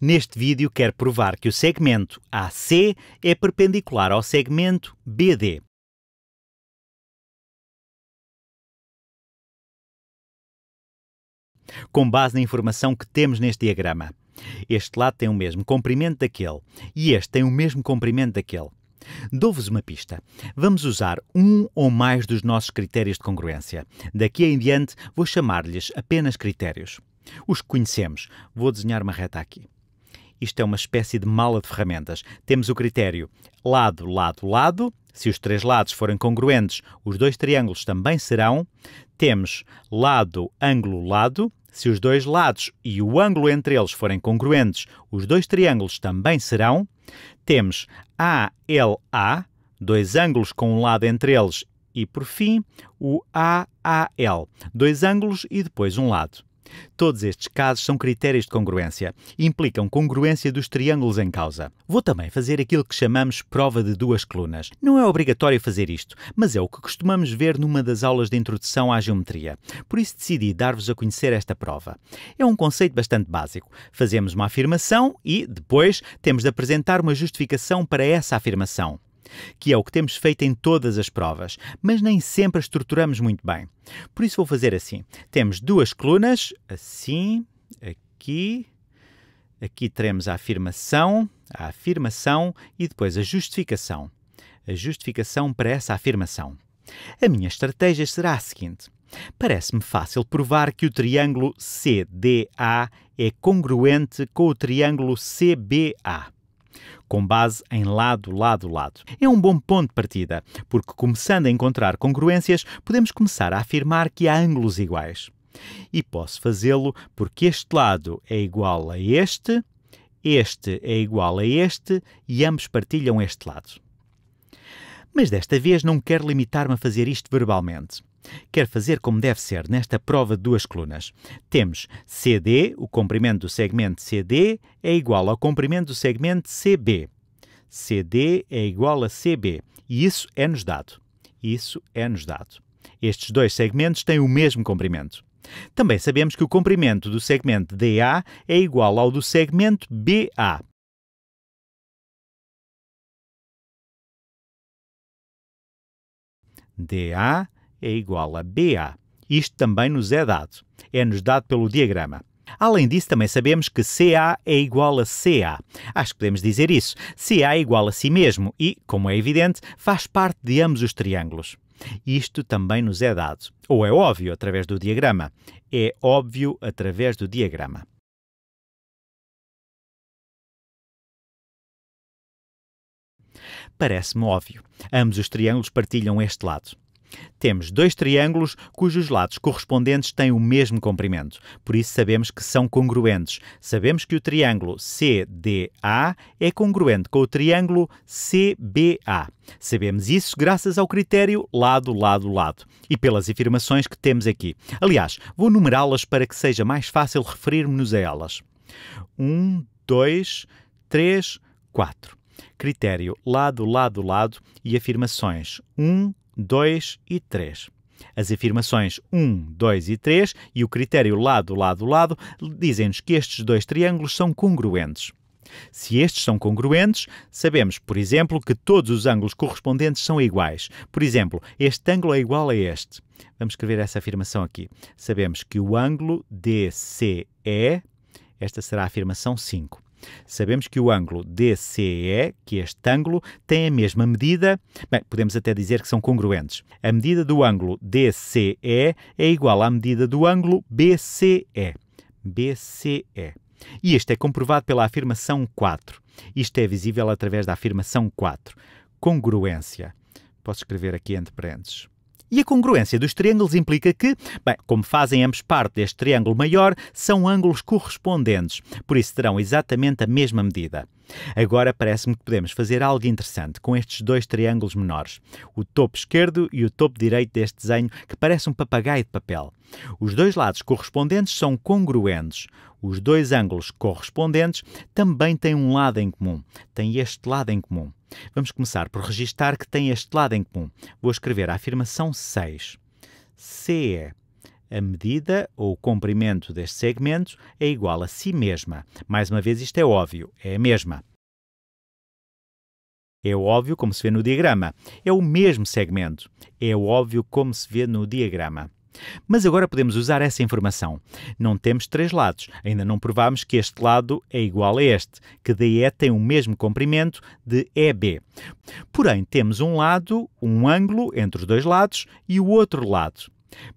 Neste vídeo quero provar que o segmento AC é perpendicular ao segmento BD. Com base na informação que temos neste diagrama, este lado tem o mesmo comprimento daquele e este tem o mesmo comprimento daquele. Dou-vos uma pista. Vamos usar um ou mais dos nossos critérios de congruência. Daqui em diante vou chamar-lhes apenas critérios. Os que conhecemos. Vou desenhar uma reta aqui. Isto é uma espécie de mala de ferramentas. Temos o critério lado, lado, lado. Se os três lados forem congruentes, os dois triângulos também serão. Temos lado, ângulo, lado. Se os dois lados e o ângulo entre eles forem congruentes, os dois triângulos também serão. Temos ALA, dois ângulos com um lado entre eles, e por fim o AAL, dois ângulos e depois um lado. Todos estes casos são critérios de congruência e implicam congruência dos triângulos em causa. Vou também fazer aquilo que chamamos prova de duas colunas. Não é obrigatório fazer isto, mas é o que costumamos ver numa das aulas de introdução à geometria. Por isso decidi dar-vos a conhecer esta prova. É um conceito bastante básico. Fazemos uma afirmação e, depois, temos de apresentar uma justificação para essa afirmação que é o que temos feito em todas as provas, mas nem sempre a estruturamos muito bem. Por isso vou fazer assim. Temos duas colunas, assim, aqui, aqui teremos a afirmação, a afirmação e depois a justificação. A justificação para essa afirmação. A minha estratégia será a seguinte. Parece-me fácil provar que o triângulo CDA é congruente com o triângulo CBA com base em lado, lado, lado. É um bom ponto de partida, porque começando a encontrar congruências, podemos começar a afirmar que há ângulos iguais. E posso fazê-lo porque este lado é igual a este, este é igual a este e ambos partilham este lado. Mas desta vez não quero limitar-me a fazer isto verbalmente. Quer fazer como deve ser nesta prova de duas colunas. Temos CD, o comprimento do segmento CD é igual ao comprimento do segmento CB. CD é igual a CB e isso é-nos dado. Isso é-nos dado. Estes dois segmentos têm o mesmo comprimento. Também sabemos que o comprimento do segmento DA é igual ao do segmento BA. DA é igual a BA. Isto também nos é dado. É-nos dado pelo diagrama. Além disso, também sabemos que CA é igual a CA. Acho que podemos dizer isso. CA é igual a si mesmo e, como é evidente, faz parte de ambos os triângulos. Isto também nos é dado. Ou é óbvio através do diagrama. É óbvio através do diagrama. Parece-me óbvio. Ambos os triângulos partilham este lado. Temos dois triângulos cujos lados correspondentes têm o mesmo comprimento, por isso sabemos que são congruentes. Sabemos que o triângulo CDA é congruente com o triângulo CBA. Sabemos isso graças ao critério lado, lado, lado e pelas afirmações que temos aqui. Aliás, vou numerá-las para que seja mais fácil referir-nos a elas. 1, 2, 3, 4. Critério lado, lado, lado e afirmações 1, 2 e 3. As afirmações 1, 2 e 3 e o critério lado, lado, lado dizem-nos que estes dois triângulos são congruentes. Se estes são congruentes, sabemos, por exemplo, que todos os ângulos correspondentes são iguais. Por exemplo, este ângulo é igual a este. Vamos escrever essa afirmação aqui. Sabemos que o ângulo DCE, esta será a afirmação 5. Sabemos que o ângulo DCE, que este ângulo, tem a mesma medida, bem, podemos até dizer que são congruentes. A medida do ângulo DCE é igual à medida do ângulo BCE. BCE. E isto é comprovado pela afirmação 4. Isto é visível através da afirmação 4. Congruência. Posso escrever aqui entre parênteses. E a congruência dos triângulos implica que, bem, como fazem ambos parte deste triângulo maior, são ângulos correspondentes, por isso terão exatamente a mesma medida. Agora parece-me que podemos fazer algo interessante com estes dois triângulos menores, o topo esquerdo e o topo direito deste desenho que parece um papagaio de papel. Os dois lados correspondentes são congruentes. Os dois ângulos correspondentes também têm um lado em comum, têm este lado em comum. Vamos começar por registar que tem este lado em comum. Vou escrever a afirmação 6. CE é a medida ou comprimento deste segmento é igual a si mesma. Mais uma vez, isto é óbvio, é a mesma. É óbvio como se vê no diagrama. É o mesmo segmento. É óbvio como se vê no diagrama. Mas agora podemos usar essa informação. Não temos três lados. Ainda não provámos que este lado é igual a este, que DE tem o mesmo comprimento de EB. Porém, temos um lado, um ângulo entre os dois lados e o outro lado.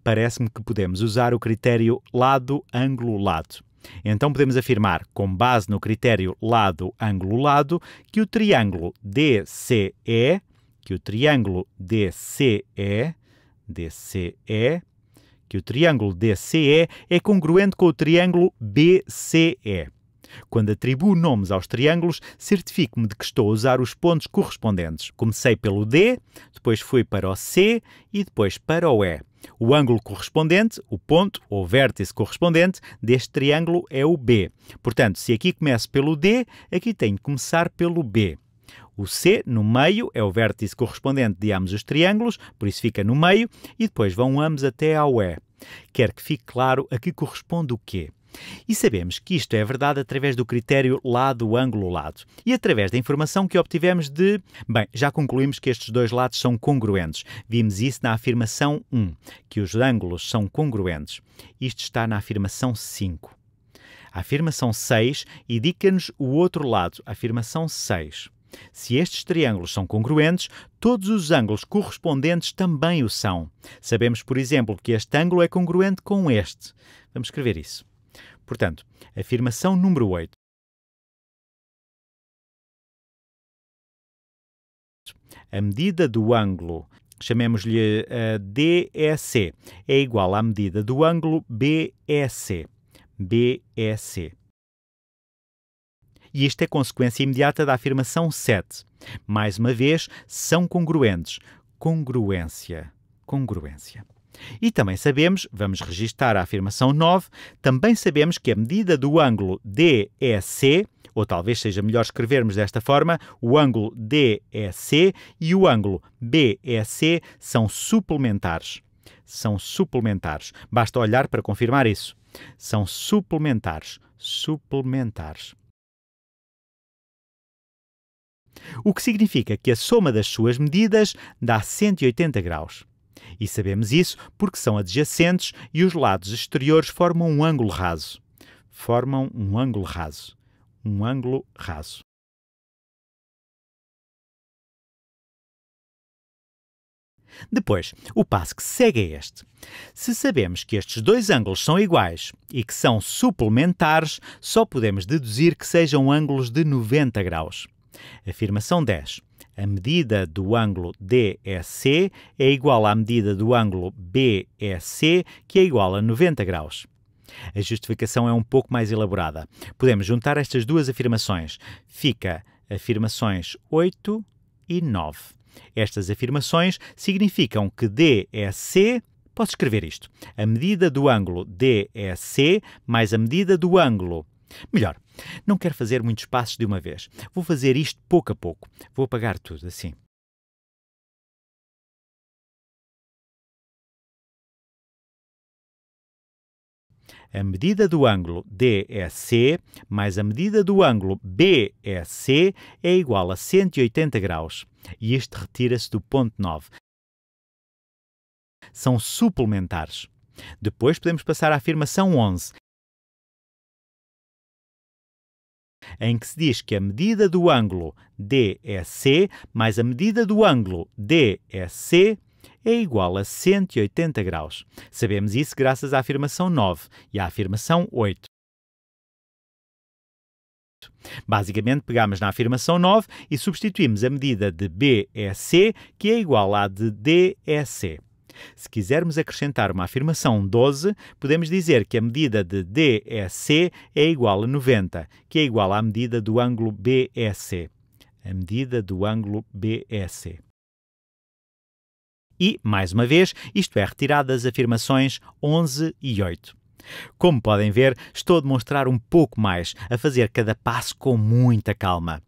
Parece-me que podemos usar o critério lado-ângulo-lado. Então podemos afirmar, com base no critério lado-ângulo-lado, que o triângulo DCE, que o triângulo DCE, DCE, que o triângulo DCE é congruente com o triângulo BCE. Quando atribuo nomes aos triângulos, certifico-me de que estou a usar os pontos correspondentes. Comecei pelo D, depois fui para o C e depois para o E. O ângulo correspondente, o ponto ou vértice correspondente deste triângulo é o B. Portanto, se aqui começo pelo D, aqui tenho que começar pelo B. O C, no meio, é o vértice correspondente de ambos os triângulos, por isso fica no meio, e depois vão ambos até ao E. Quero que fique claro a que corresponde o quê. E sabemos que isto é verdade através do critério lado-ângulo-lado e através da informação que obtivemos de. Bem, já concluímos que estes dois lados são congruentes. Vimos isso na afirmação 1, que os ângulos são congruentes. Isto está na afirmação 5. A afirmação 6 indica-nos o outro lado, afirmação 6. Se estes triângulos são congruentes, todos os ângulos correspondentes também o são. Sabemos, por exemplo, que este ângulo é congruente com este. Vamos escrever isso. Portanto, afirmação número 8. A medida do ângulo, chamemos-lhe uh, eh, DEC, é igual à medida do ângulo BEC. BEC. E isto é consequência imediata da afirmação 7. Mais uma vez, são congruentes. Congruência. Congruência. E também sabemos, vamos registar a afirmação 9, também sabemos que a medida do ângulo DEC, ou talvez seja melhor escrevermos desta forma, o ângulo DEC e o ângulo BEC são suplementares. São suplementares. Basta olhar para confirmar isso. São suplementares. Suplementares. O que significa que a soma das suas medidas dá 180 graus. E sabemos isso porque são adjacentes e os lados exteriores formam um ângulo raso. Formam um ângulo raso. Um ângulo raso. Depois, o passo que segue é este. Se sabemos que estes dois ângulos são iguais e que são suplementares, só podemos deduzir que sejam ângulos de 90 graus. Afirmação 10. A medida do ângulo DEC é igual à medida do ângulo BEC, que é igual a 90 graus. A justificação é um pouco mais elaborada. Podemos juntar estas duas afirmações. Fica afirmações 8 e 9. Estas afirmações significam que DEC Posso escrever isto. A medida do ângulo DEC mais a medida do ângulo Melhor, não quero fazer muitos passos de uma vez. Vou fazer isto pouco a pouco. Vou apagar tudo assim. a medida do ângulo DEC mais a medida do ângulo BEC é igual a 180 graus e este retira-se do ponto 9. São suplementares. Depois podemos passar à afirmação 11. em que se diz que a medida do ângulo DEC é mais a medida do ângulo DEC é, é igual a 180 graus. Sabemos isso graças à afirmação 9 e à afirmação 8. Basicamente, pegamos na afirmação 9 e substituímos a medida de BEC, é que é igual à de DEC. Se quisermos acrescentar uma afirmação 12, podemos dizer que a medida de DEC é igual a 90, que é igual à medida do ângulo BEC. A medida do ângulo BEC. E, mais uma vez, isto é retirado das afirmações 11 e 8. Como podem ver, estou a demonstrar um pouco mais, a fazer cada passo com muita calma.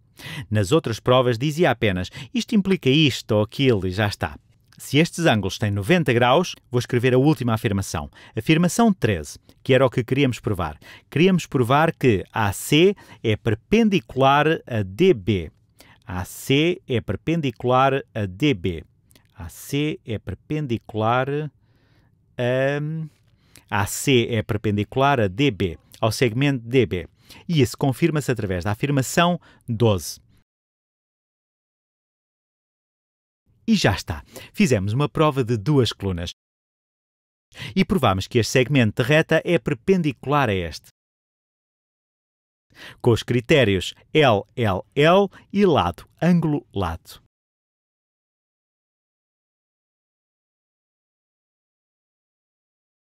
Nas outras provas dizia apenas isto implica isto ou aquilo e já está. Se estes ângulos têm 90 graus, vou escrever a última afirmação. Afirmação 13, que era o que queríamos provar. Queríamos provar que AC é perpendicular a DB. AC é perpendicular a DB. AC é, hum, é perpendicular a. AC é perpendicular a DB, ao segmento DB. E isso confirma-se através da afirmação 12. E já está. Fizemos uma prova de duas colunas. E provamos que este segmento de reta é perpendicular a este. Com os critérios LLL e lado, ângulo, lado.